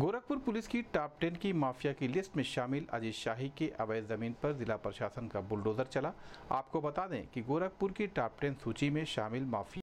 Gorakhpur police की top ten की mafia की लिस्ट में शामिल अजीत शाही के अवैध जमीन पर जिला प्रशासन का बुलडोजर चला आपको बता दें कि गोरखपुर की टॉप टेन सूची में शामिल माफिया